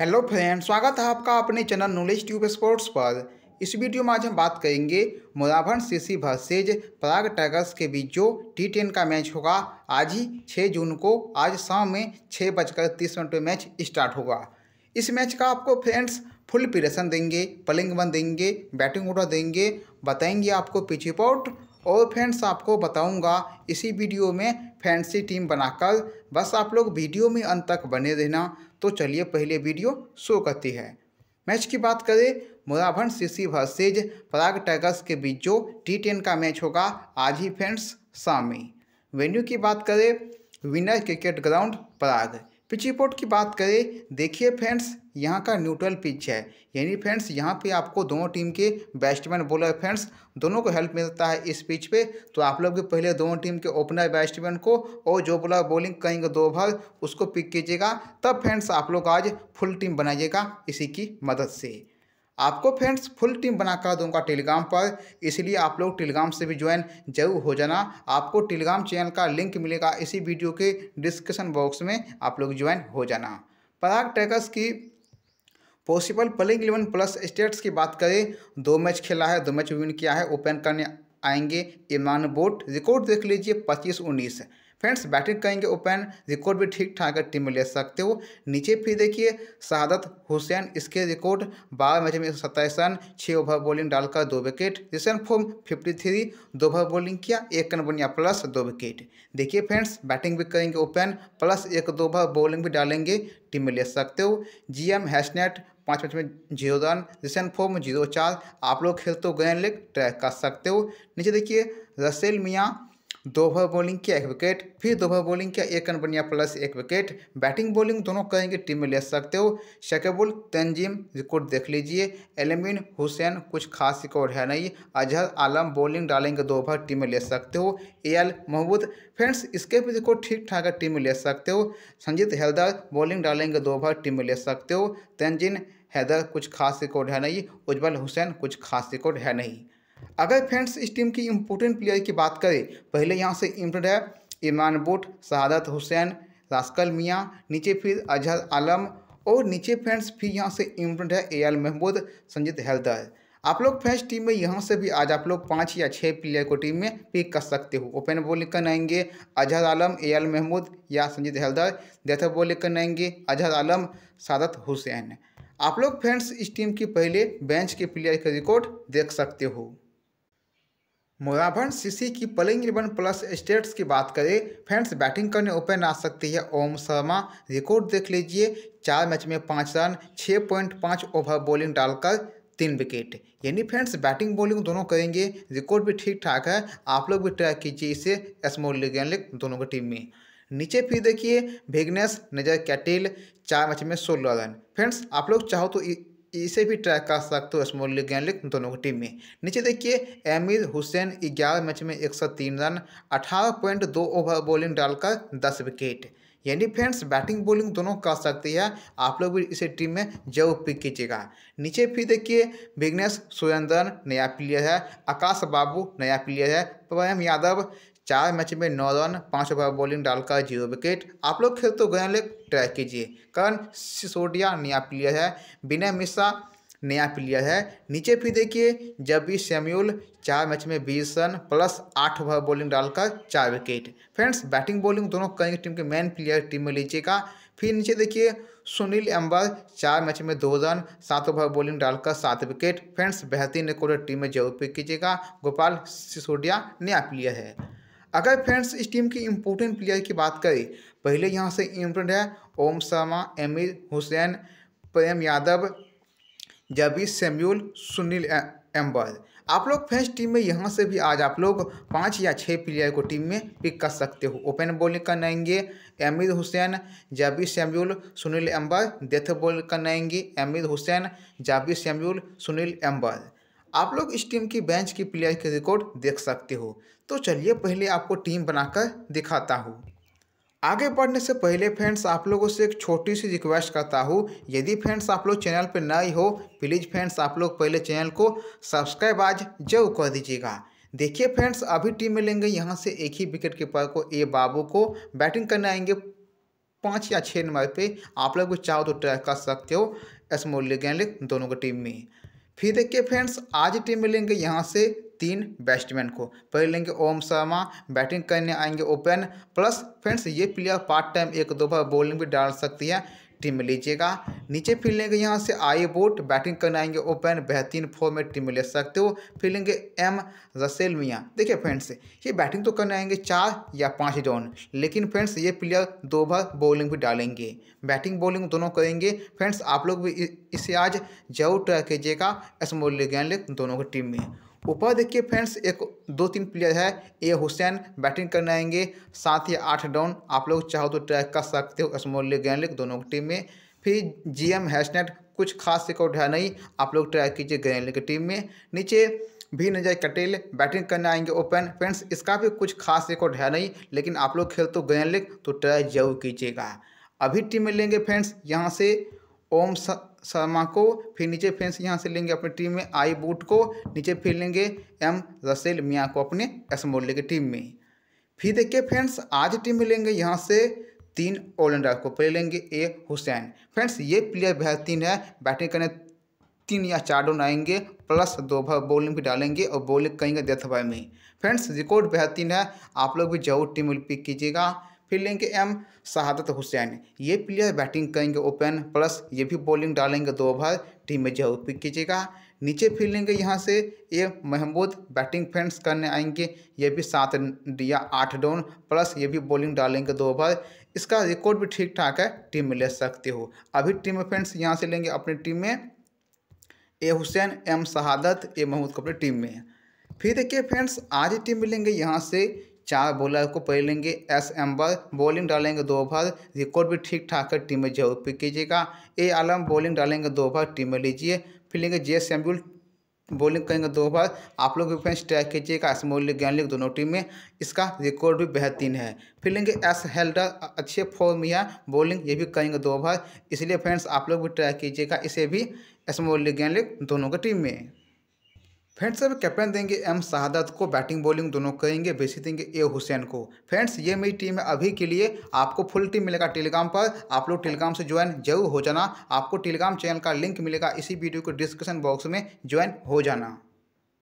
hello friend स्वागत है आपका अपने चैनल नॉलेज ट्यूब स्पोर्ट्स पर इस वीडियो में आज हम बात करेंगे C CC versus Prag tigers के बीच जो टी टेन का मैच होगा आज ही 6 जून को आज शाम में छः बजकर तीस मिनट में मैच स्टार्ट होगा इस मैच का आपको फ्रेंड्स फुल प्रिपरेशन देंगे पलिंग वन देंगे बैटिंग ऑर्डर देंगे बताएंगे आपको पिच रिपोर्ट और फ्रेंड्स आपको बताऊंगा इसी वीडियो में फैंसी टीम बनाकर बस आप लोग वीडियो में अंत तक बने रहना तो चलिए पहले वीडियो शो करती है मैच की बात करें Murabhan CC versus Parag tigers के बीच जो टी टेन का मैच होगा आज ही फ्रेंड्स शाम में वेन्यू की बात करें winner cricket ground Parag pitch report की बात करें देखिए फ्रेंड्स यहाँ का न्यूट्रल पिच है यानी फ्रेंड्स यहाँ पे आपको दोनों टीम के बैट्समैन बॉलर फ्रेंड्स दोनों को हेल्प मिलता है इस पिच पे तो आप लोग भी पहले दोनों टीम के ओपनर बैट्समैन को और जो बोला बॉलिंग करेंगे दो ओवर उसको पिक कीजिएगा तब फ्रेंड्स आप लोग आज फुल टीम बनाइएगा इसी की मदद से आपको फ्रेंड्स फुल टीम बनाकर दूंगा टेलीग्राम पर इसलिए आप लोग टेलीग्राम से भी ज्वाइन जरूर हो जाना आपको टेलीग्राम चैनल का लिंक मिलेगा इसी वीडियो के डिस्क्रिप्शन बॉक्स में आप लोग ज्वाइन हो जाना पराग ट्रैकर्स की possible playing eleven plus stats की बात करें दो मैच खेला है दो मैच विन किया है ओपन करने आएंगे इमान बोट रिकॉर्ड देख लीजिए पच्चीस उन्नीस फ्रेंड्स बैटिंग करेंगे ओपन रिकॉर्ड भी ठीक ठाक है टीम में ले सकते हो नीचे फिर देखिए शहादत हुसैन इसके रिकॉर्ड बारह मैच में एक सौ सत्ताईस रन छः ओवर बॉलिंग डालकर दो wicket recent form fifty three दो ओवर बॉलिंग किया एक रन बनिया प्लस दो विकेट देखिए फ्रेंड्स बैटिंग भी करेंगे ओपन प्लस एक दो ओवर बॉलिंग भी डालेंगे टीम में ले सकते हो जी एम हैशनेट पाँच मैच में zero run recent form zero चार आप लोग खेल तो गैन लीग ट्रैक कर सकते हो नीचे देखिए रसेल मियाँ दो ओवर बॉलिंग किया एक विकेट फिर दो ओवर बॉलिंग किया एक रन बनिया प्लस एक विकेट बैटिंग बॉलिंग दोनों करेंगे टीम में ले सकते हो शकेबुल तंजीम रिकॉर्ड देख लीजिए एलमिन हुसैन कुछ खास रिकॉर्ड है नहीं अजहर आलम बॉलिंग डालेंगे दो ओवर टीम में ले सकते हो ए एल महमूद फ्रेंड्स इसके भी रिकॉर्ड ठीक ठाक टीम में ले सकते हो संजीत हेलदार बॉलिंग डालेंगे दो ओवर टीम में ले सकते हो तंजीन हैदर कुछ खास रिकॉर्ड है नहीं उज्ज्वल हुसैन कुछ खास रिकॉर्ड है नहीं अगर फ्रेंड्स इस टीम की इम्पोर्टेंट प्लेयर की बात करें पहले यहाँ से इम्पोर्टेंट है इमरान बुट शहादत हुसैन रास्कल मियाँ नीचे फिर अजहर आलम और नीचे फ्रेंड्स फिर यहाँ से इम्पोर्टेंट है ए एल महमूद संजीत हेल्दर आप लोग फ्रेंड्स टीम में यहाँ से भी आज आप लोग पाँच या छः प्लेयर को टीम में पिक कर सकते हो ओपन बॉलिंग करने आएंगे अजहर आलम ए एल महमूद या संजीत हेल्दर डेथर बॉलिंग करने आएंगे अजहर आलम सादत हुसैन आप लोग फ्रेंड्स इस टीम की पहले बेंच के प्लेयर का रिकॉर्ड देख सकते हो मोराभन सीसी की प्लेइंग इलेवन प्लस स्टेट्स की बात करें फ्रेंड्स बैटिंग करने ओपन आ सकती है ओम शर्मा रिकॉर्ड देख लीजिए चार मैच में पाँच रन छः पॉइंट पाँच ओवर बॉलिंग डालकर तीन विकेट यानी फ्रेंड्स बैटिंग बॉलिंग दोनों करेंगे रिकॉर्ड भी ठीक ठाक है आप लोग भी ट्राई कीजिए इसे स्मॉल लीग लीग दोनों की टीम में नीचे फिर देखिए भिग्नेस नजर कैटिल चार मैच में सोलह रन फ्रेंड्स आप लोग चाहो तो इसे भी ट्रैक कर सकते हो स्मॉल लीग लीग दोनों की टीम में नीचे देखिए एमिर हुसैन ग्यारह मैच में एक सौ तीन रन अठारह पॉइंट दो ओवर बॉलिंग डालकर दस विकेट यानी फ्रेंड्स बैटिंग बॉलिंग दोनों कर सकती है आप लोग भी इसे टीम में जरूर पिक कीजिएगा नीचे फिर देखिए विघ्नेश सुरेंद्रन नया प्लेयर है आकाश बाबू नया प्लेयर है प्रयम यादव चार मैच में नौ रन पाँच ओवर बॉलिंग डालकर जीरो विकेट आप लोग खेल तो गए लेकिन ट्राई कीजिए करण सिसोडिया नया प्लेयर है विनय मिश्रा नया प्लेयर है नीचे फिर देखिए जब भी सेम्यूल चार मैच में बीस रन प्लस आठ ओवर बॉलिंग डालकर चार विकेट फ्रेंड्स बैटिंग बॉलिंग दोनों कई टीम के मेन प्लेयर टीम में लीजिएगा फिर नीचे देखिए सुनील अंबर चार मैच में दो रन सात ओवर बॉलिंग डालकर सात विकेट फ्रेंड्स बेहतरीन रिकॉर्ड टीम में जरूर पिक कीजिएगा गोपाल सिसोडिया नया प्लेयर है अगर फ्रेंड्स इस टीम के इम्पोर्टेंट प्लेयर की बात करें पहले यहाँ से इम्पोर्टेंट है ओम शर्मा एमिर हुसैन प्रेम यादव जबी सेम्यूल सुनील एम्बर आप लोग फ्रेंड्स टीम में यहाँ से भी आज आप लोग पाँच या छः प्लेयर को टीम में पिक कर सकते हो ओपन बॉलिंग करनाएंगे Amir Hussain Jabi Samuel Sunil Amber death bowling करनाएंगे एमिर हुसैन जाबी सेम्यूल सुनील एम्बर आप लोग इस टीम की बेंच की प्लेयर की रिकॉर्ड देख सकते हो तो चलिए पहले आपको टीम बनाकर दिखाता हूँ आगे बढ़ने से पहले फ्रेंड्स आप लोगों से एक छोटी सी रिक्वेस्ट करता हूँ यदि फ्रेंड्स आप लोग चैनल पर नए हो प्लीज़ फ्रेंड्स आप लोग पहले चैनल को सब्सक्राइब आज जरूर कर दीजिएगा देखिए फ्रेंड्स अभी टीम में लेंगे यहाँ से एक ही विकेट कीपर को ए बाबू को बैटिंग करने आएंगे पाँच या छः नंबर पे आप लोग चाहो तो ट्रैक कर सकते हो एस लीग एंड दोनों की टीम में फिर देखिए फ्रेंड्स आज टीम मिलेंगे यहाँ से तीन बैट्समैन को पहले लेंगे ओम शर्मा बैटिंग करने आएंगे ओपन प्लस फ्रेंड्स ये प्लेयर पार्ट टाइम एक दो बार बॉलिंग भी डाल सकती है टीम में लीजिएगा नीचे फिर लेंगे यहाँ से आई बोट बैटिंग करने आएंगे ओपन बेहतरीन फॉर्म में टीम में ले सकते हो फिर लेंगे एम रसेल मियाँ देखिए फ्रेंड्स ये बैटिंग तो करने आएंगे चार या पाँच डाउन लेकिन फ्रेंड्स ये प्लेयर दो भर बॉलिंग भी डालेंगे बैटिंग बॉलिंग दोनों करेंगे फ्रेंड्स आप लोग भी इसे आज जरूर ट्राई कीजिएगा स्मॉल लीग एंड लीग दोनों की टीम में ऊपर देखिए फ्रेंड्स एक दो तीन प्लेयर है ए हुसैन बैटिंग करने आएंगे साथ ही आठ डाउन आप लोग चाहो तो ट्रैक कर सकते हो स्मॉल लीग ग्रैंड लीग दोनों टीम में फिर जी एम हैशनेट कुछ खास रिकॉर्ड है नहीं आप लोग ट्राई कीजिए ग्रैंड लीग की टीम में नीचे भी नजर कटेल बैटिंग करने आएंगे ओपन फ्रेंड्स इसका भी कुछ खास रिकॉर्ड है नहीं लेकिन आप लोग खेल तो ग्रैंड लीग तो ट्राई जरूर कीजिएगा अभी टीम में लेंगे फ्रेंड्स यहाँ से ओम स... शर्मा को फिर नीचे फ्रेंड्स यहाँ से लेंगे अपने टीम में आई बूट को नीचे फिर लेंगे एम रसेल मियाँ को अपने एसमोले की टीम में फिर देखिए फ्रेंड्स आज टीम में लेंगे यहाँ से तीन ऑलराउंडर को पहले लेंगे ए हुसैन फ्रेंड्स ये प्लेयर बेहतरीन है बैटिंग करने तीन या चार डोन आएंगे प्लस दो भर बॉलिंग भी डालेंगे और बॉलिंग कहेंगे डेथ बाय में फ्रेंड्स रिकॉर्ड बेहतरीन है आप लोग भी जरूर टीम पिक कीजिएगा फिर लेंगे एम शहादत हुसैन ये प्लेयर बैटिंग करेंगे ओपन प्लस ये भी बॉलिंग डालेंगे दो ओवर टीम में जरूर पिक कीजिएगा नीचे फिर लेंगे यहाँ से ये महमूद बैटिंग फेंस करने आएंगे ये भी सात या आठ डाउन प्लस ये भी बॉलिंग डालेंगे दो ओवर इसका रिकॉर्ड भी ठीक ठाक है टीम में ले सकते हो अभी टीम फेंड्स यहाँ से लेंगे अपनी टीम में ए हुसैन एम शहादत ए महमूद को अपनी टीम में फिर देखिए फ्रेंड्स आज ही टीम मिलेंगे यहाँ से चार बॉलर को पहलेंगे एस एम्बर बॉलिंग डालेंगे दो ओवर रिकॉर्ड भी ठीक ठाक है टीम में जरूर पिक कीजिएगा ए आलम बॉलिंग डालेंगे दो ओवर टीम में लीजिए फिर लेंगे जे सैम्यूल बॉलिंग करेंगे दो ओवर आप लोग भी फ्रेंड्स ट्राई कीजिएगा असमोल लीग ज्ञान लीग दोनों टीम में इसका रिकॉर्ड भी बेहतरीन है फिर लेंगे एस हेल्डर अच्छे फॉर्म में है बॉलिंग ये भी करेंगे दो ओवर इसलिए फ्रेंड्स आप लोग भी ट्राई कीजिएगा इसे भी असमोल लीग ज्ञान लीग दोनों की टीम में फ्रेंड्स अब कैप्टन देंगे एम शहादत को बैटिंग बॉलिंग दोनों करेंगे बेची देंगे ए हुसैन को फ्रेंड्स ये मेरी टीम है अभी के लिए आपको फुल टीम मिलेगा टेलीग्राम पर आप लोग टेलीग्राम से ज्वाइन जरूर हो जाना आपको टेलीग्राम चैनल का लिंक मिलेगा इसी वीडियो के डिस्क्रिप्शन बॉक्स में ज्वाइन हो जाना